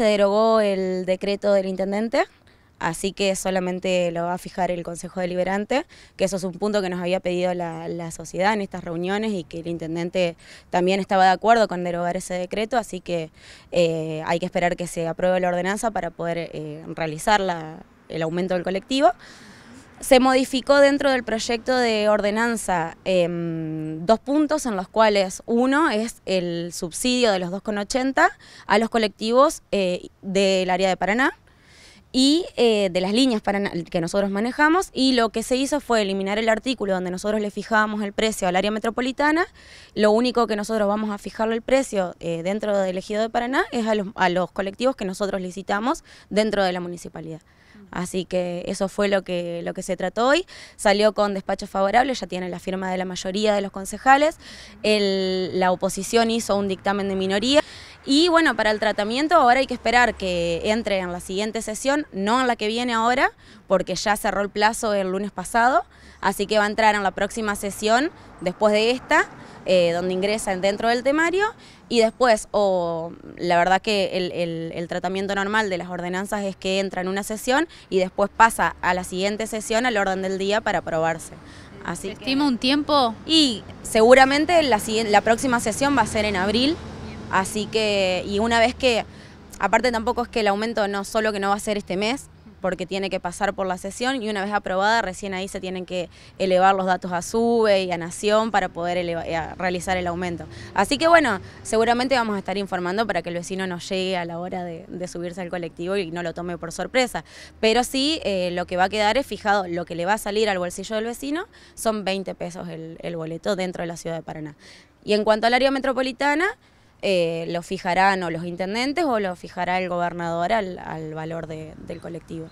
se derogó el decreto del intendente, así que solamente lo va a fijar el Consejo Deliberante, que eso es un punto que nos había pedido la, sociedad en estas reuniones y que el intendente también estaba de acuerdo con derogar ese decreto, así que eh, hay que esperar que se apruebe la ordenanza para poder eh, realizar la, el aumento del colectivo. Se modificó dentro del proyecto de ordenanza em, dos puntos en los cuales uno es el subsidio de los 2,80 a los colectivos eh, del área de Paraná y eh, de las líneas para que nosotros manejamos y lo que se hizo fue eliminar el artículo donde nosotros le fijábamos el precio al área metropolitana, lo único que nosotros vamos a fijar el precio eh, dentro del ejido de Paraná es a los, a los, colectivos que nosotros licitamos dentro de la municipalidad. Así que eso fue lo que, lo que se trató hoy. Salió con despacho favorable, ya tiene la firma de la mayoría de los concejales. la oposición hizo un dictamen de minoría. Y bueno, para el tratamiento ahora hay que esperar que entre en la siguiente sesión, no en la que viene ahora, porque ya cerró el plazo el lunes pasado, así que va a entrar en la próxima sesión después de esta, eh, donde ingresa dentro del temario, y después, o la verdad que el, tratamiento normal de las ordenanzas es que entra en una sesión y después pasa a la siguiente sesión al orden del día para aprobarse. Así ¿Estima un tiempo? Y seguramente la próxima sesión va a ser en abril, Así que, y una vez que, aparte tampoco es que el aumento no solo que no va a ser este mes, porque tiene que pasar por la sesión y una vez aprobada recién ahí se tienen que elevar los datos a SUBE y a Nación para poder eh, realizar el aumento. Así que bueno, seguramente vamos a estar informando para que el vecino nos llegue a la hora de, subirse al colectivo y no lo tome por sorpresa. Pero sí, eh, lo que va a quedar es fijado, lo que le va a salir al bolsillo del vecino son 20 pesos el boleto dentro de la ciudad de Paraná. Y en cuanto al área metropolitana, eh, lo fijarán o los intendentes o lo fijará el gobernador al, valor del colectivo.